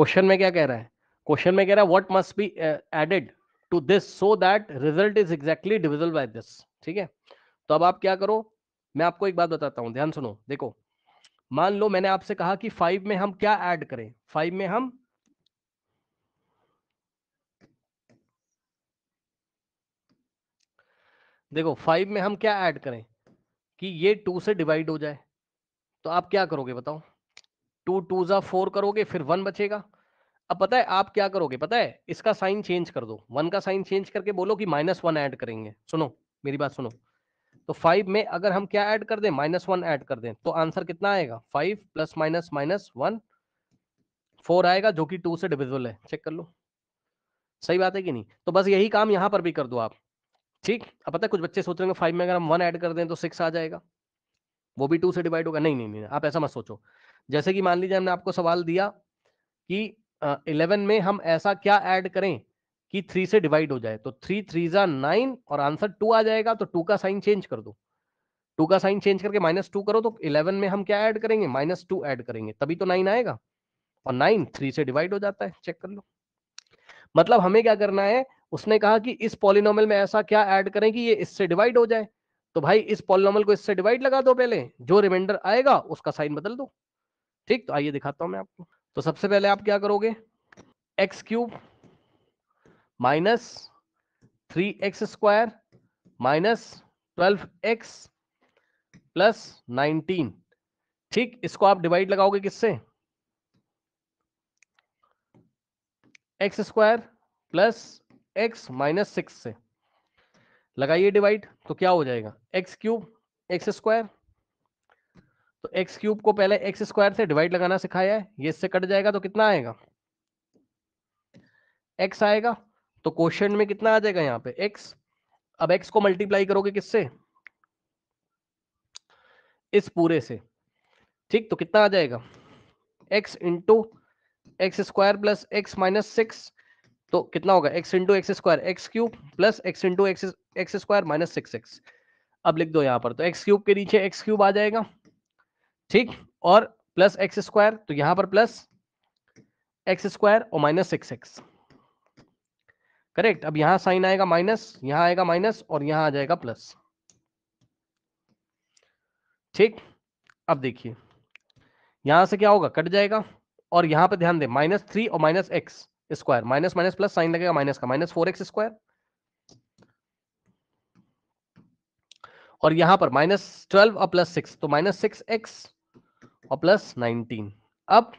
question में क्या कह रहा है क्वेश्चन में कह रहा है what must be added to this so that result is exactly divisible by this ठीक है तो अब आप क्या करो मैं आपको एक बात बताता हूं ध्यान सुनो देखो मान लो मैंने आपसे कहा कि फाइव में हम क्या ऐड करें फाइव में हम देखो फाइव में हम क्या ऐड करें कि ये टू से डिवाइड हो जाए तो आप क्या करोगे बताओ टू टू जा फोर करोगे फिर वन बचेगा अब पता है आप क्या करोगे पता है इसका साइन चेंज कर दो वन का साइन चेंज करके बोलो कि माइनस वन ऐड करेंगे सुनो मेरी बात सुनो तो फाइव में अगर हम क्या ऐड कर दें माइनस वन ऐड कर दें तो आंसर कितना आएगा five plus minus minus one four आएगा जो कि टू से डिविजिबल है चेक कर लो सही बात है कि नहीं तो बस यही काम यहां पर भी कर दो आप ठीक अब पता है कुछ बच्चे सोच रहे हैं फाइव में अगर हम वन ऐड कर दें तो सिक्स आ जाएगा वो भी टू से डिवाइड होगा नहीं नहीं नहीं आप ऐसा मत सोचो जैसे कि मान लीजिए हमने आपको सवाल दिया कि इलेवन में हम ऐसा क्या ऐड करें कि थ्री से डिवाइड हो जाए तो थ्री थ्री जा नाइन और आंसर टू आ जाएगा तो टू का साइन चेंज कर दो टू का साइन चेंज करके माइनस टू करो तो इलेवन में हम क्या ऐड करेंगे माइनस टू एड करेंगे तभी तो नाइन आएगा और नाइन थ्री से डिवाइड हो जाता है चेक कर लो मतलब हमें क्या करना है उसने कहा कि इस पॉलिनोमल में ऐसा क्या ऐड करें कि ये इससे डिवाइड हो जाए तो भाई इस पॉलिनोमल को इससे डिवाइड लगा दो पहले जो रिमाइंडर आएगा उसका साइन बदल दो ठीक तो आइए दिखाता हूं मैं आपको तो सबसे पहले आप क्या करोगे x cube minus three x square minus twelve x plus nineteen ठीक इसको आप डिवाइड लगाओगे किससे x square plus x minus six से लगाइए डिवाइड तो क्या हो जाएगा एक्स क्यूब एक्स स्क्वायर तो एक्स क्यूब को पहले एक्स स्क्वायर से डिवाइड लगाना सिखाया है ये इससे कट जाएगा तो कितना आएगा एक्स आएगा तो क्वेश्चन में कितना आ जाएगा यहाँ पे एक्स अब एक्स को मल्टीप्लाई करोगे किससे इस पूरे से ठीक तो कितना आ जाएगा x into x square plus x minus six तो कितना होगा x into x square x cube plus x into x x square minus six x अब लिख दो यहां पर तो एक्स क्यूब के नीचे एक्स क्यूब आ जाएगा ठीक और प्लस एक्स स्क्वायर तो यहां पर प्लस एक्स स्क्वायर और माइनस सिक्स एक्स करेक्ट अब यहां साइन आएगा माइनस यहां आएगा माइनस और यहां आ जाएगा प्लस ठीक अब देखिए यहां से क्या होगा कट जाएगा और यहां पर ध्यान दें माइनस थ्री और minus x square minus minus plus sign लगेगा माइनस का माइनस फोर एक्स स्क्वायर और यहां पर माइनस ट्वेल्व और प्लस सिक्स तो माइनस सिक्स एक्स और प्लस नाइनटीन अब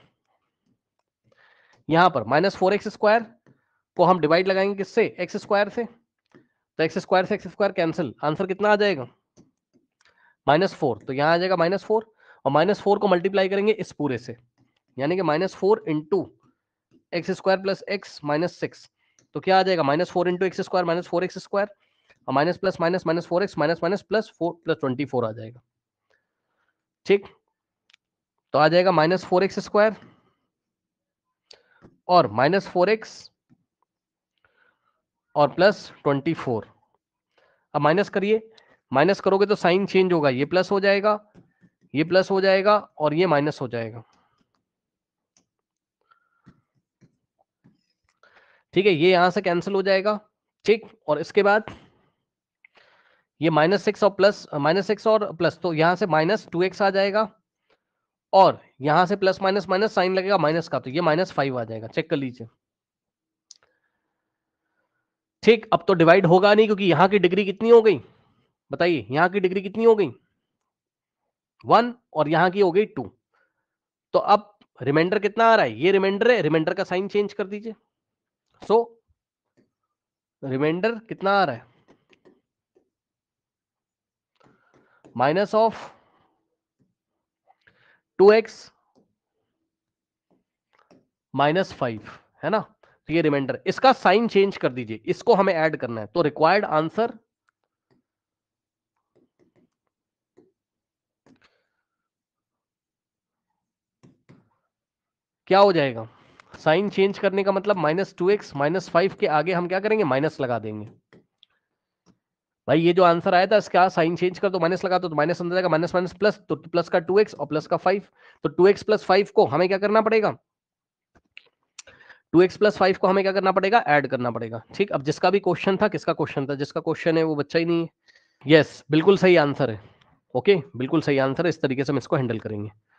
यहां पर माइनस फोर एक्स स्क्वायर को हम डिवाइड लगाएंगे किससे एक्स स्क्वायर से तो एक्स स्क्वायर से एक्स स्क्वायर कैंसिल आंसर कितना आ जाएगा माइनस फोर तो यहां आ जाएगा माइनस फोर और माइनस फोर को मल्टीप्लाई करेंगे इस पूरे से यानी कि minus four into x square plus x minus six तो क्या आ जाएगा minus four into x square minus four x square और minus plus minus minus four x minus minus plus four plus twenty four आ जाएगा ठीक तो आ जाएगा माइनस फोर एक्स स्क्वायर और माइनस फोर एक्स और प्लस ट्वेंटी फोर अब minus करिए माइनस करोगे तो साइन चेंज होगा ये प्लस हो जाएगा ये प्लस हो जाएगा और ये माइनस हो जाएगा ठीक है ये यहां से कैंसिल हो जाएगा ठीक और इसके बाद ये माइनस सिक्स और प्लस माइनस सिक्स और प्लस तो यहां से माइनस टू एक्स आ जाएगा और यहां से प्लस माइनस माइनस साइन लगेगा माइनस का तो ये माइनस फाइव आ जाएगा चेक कर लीजिए ठीक अब तो डिवाइड होगा नहीं क्योंकि यहां की डिग्री कितनी हो गई बताइए यहां की डिग्री कितनी हो गई वन और यहां की हो गई टू तो अब रिमाइंडर कितना आ रहा है ये रिमाइंडर है रिमाइंडर का साइन चेंज कर दीजिए सो so, रिमाइंडर कितना आ रहा है minus of two x minus five है ना तो ये रिमाइंडर इसका साइन चेंज कर दीजिए इसको हमें ऐड करना है तो रिक्वायर्ड आंसर क्या हो जाएगा साइन चेंज करने का मतलब minus two x minus five के आगे हम क्या करेंगे माइनस लगा देंगे भाई ये जो आंसर आया था इसका साइन चेंज कर दो माइनस लगा दो तो माइनस अंदर जाएगा माइनस माइनस प्लस तो प्लस का टू एक्स और प्लस का फाइव तो टू एक्स प्लस फाइव को हमें क्या करना पड़ेगा टू एक्स प्लस फाइव को हमें क्या करना पड़ेगा ऐड करना पड़ेगा ठीक अब जिसका भी क्वेश्चन था किसका क्वेश्चन था जिसका क्वेश्चन है वो बच्चा ही नहीं है यस बिल्कुल सही आंसर है ओके बिल्कुल सही आंसर है इस तरीके से हम इसको हैंडल करेंगे